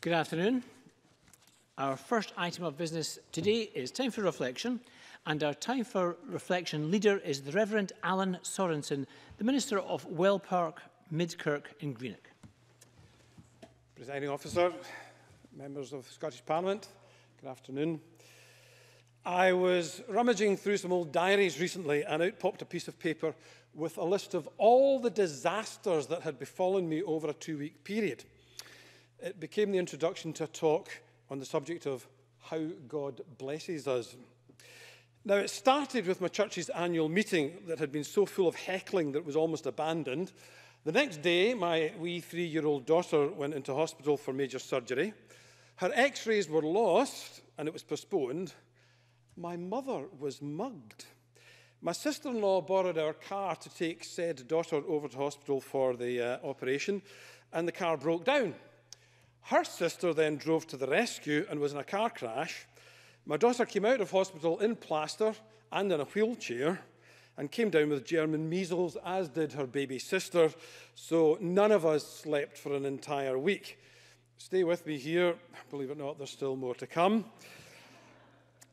Good afternoon. Our first item of business today is time for reflection and our time for reflection leader is the Reverend Alan Sorensen, the Minister of Well Park, Midkirk in Greenock. Presiding Officer, members of the Scottish Parliament, good afternoon. I was rummaging through some old diaries recently and out popped a piece of paper with a list of all the disasters that had befallen me over a two-week period. It became the introduction to a talk on the subject of how God blesses us. Now, it started with my church's annual meeting that had been so full of heckling that it was almost abandoned. The next day, my wee three year old daughter went into hospital for major surgery. Her x rays were lost and it was postponed. My mother was mugged. My sister in law borrowed our car to take said daughter over to hospital for the uh, operation, and the car broke down. Her sister then drove to the rescue and was in a car crash. My daughter came out of hospital in plaster and in a wheelchair and came down with German measles, as did her baby sister, so none of us slept for an entire week. Stay with me here. Believe it or not, there's still more to come.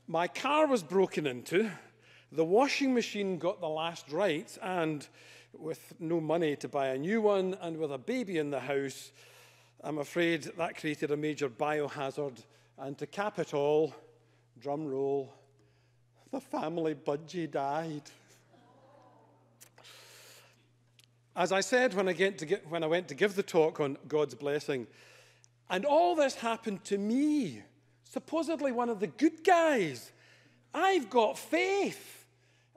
My car was broken into. The washing machine got the last rites, and with no money to buy a new one and with a baby in the house, I'm afraid that created a major biohazard. And to cap it all, drum roll, the family budgie died. As I said when I, get, when I went to give the talk on God's blessing, and all this happened to me, supposedly one of the good guys. I've got faith.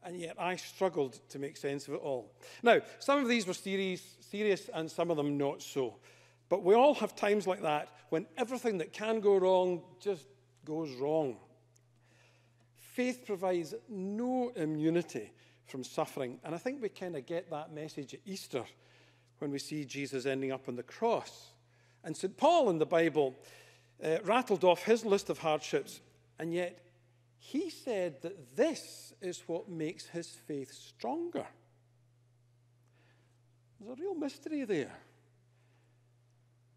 And yet I struggled to make sense of it all. Now, some of these were serious, serious and some of them not so. But we all have times like that when everything that can go wrong just goes wrong. Faith provides no immunity from suffering. And I think we kind of get that message at Easter when we see Jesus ending up on the cross. And St. Paul in the Bible uh, rattled off his list of hardships, and yet he said that this is what makes his faith stronger. There's a real mystery there.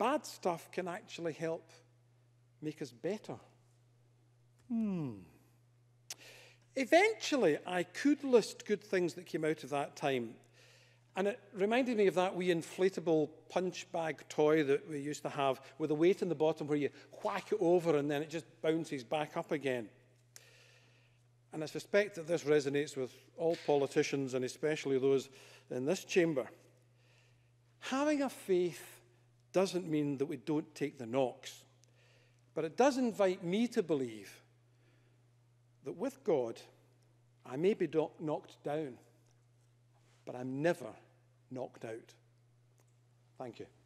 bad stuff can actually help make us better. Hmm. Eventually, I could list good things that came out of that time. And it reminded me of that wee inflatable punch bag toy that we used to have with a weight in the bottom where you whack it over and then it just bounces back up again. And I suspect that this resonates with all politicians and especially those in this chamber. Having a faith doesn't mean that we don't take the knocks. But it does invite me to believe that with God, I may be do- knocked down, but I'm never knocked out. Thank you.